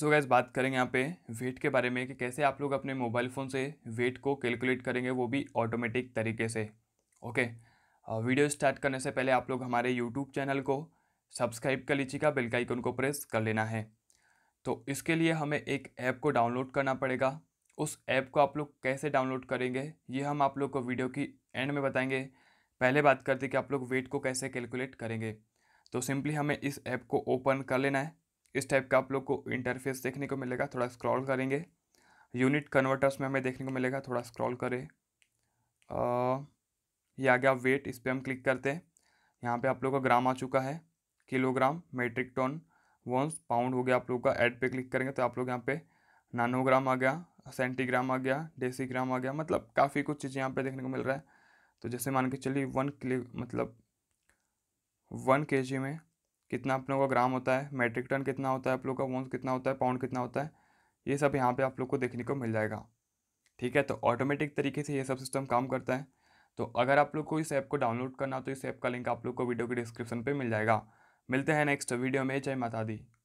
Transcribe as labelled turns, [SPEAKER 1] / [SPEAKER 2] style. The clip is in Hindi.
[SPEAKER 1] सो so गैस बात करें यहाँ पे वेट के बारे में कि कैसे आप लोग अपने मोबाइल फ़ोन से वेट को कैलकुलेट करेंगे वो भी ऑटोमेटिक तरीके से ओके वीडियो स्टार्ट करने से पहले आप लोग हमारे यूट्यूब चैनल को सब्सक्राइब कर लीजिएगा बेल का आइकन को प्रेस कर लेना है तो इसके लिए हमें एक ऐप को डाउनलोड करना पड़ेगा उस ऐप को आप लोग कैसे डाउनलोड करेंगे ये हम आप लोग को वीडियो की एंड में बताएंगे पहले बात करते कि आप लोग वेट को कैसे कैलकुलेट करेंगे तो सिंपली हमें इस ऐप को ओपन कर लेना है इस टाइप का आप लोग को इंटरफेस देखने को मिलेगा थोड़ा स्क्रॉल करेंगे यूनिट कन्वर्टर्स में हमें देखने को मिलेगा थोड़ा स्क्रॉल करें ये आ गया वेट इस पर हम क्लिक करते हैं यहाँ पे आप लोग का ग्राम आ चुका है kilogram metric ton ounce pound हो गया आप लोग का एड पे क्लिक करेंगे तो आप लोग यहाँ पे नानोग्राम आ गया सेंटीग्राम आ गया डेसीग्राम आ गया मतलब काफ़ी कुछ चीज़ें यहाँ पे देखने को मिल रहा है तो जैसे मान के चलिए वन किलो मतलब वन के में कितना आप लोगों का ग्राम होता है मेट्रिक टन कितना होता है आप लोगों का वोन्स कितना होता है पाउंड कितना होता है ये सब यहाँ पे आप लोग को देखने को मिल जाएगा ठीक है तो ऑटोमेटिक तरीके से ये सब सिस्टम काम करता है तो अगर आप लोग को इस ऐप को डाउनलोड करना तो इस ऐप का लिंक आप लोग को वीडियो के डिस्क्रिप्शन पर मिल जाएगा मिलते हैं नेक्स्ट वीडियो में जय माता दी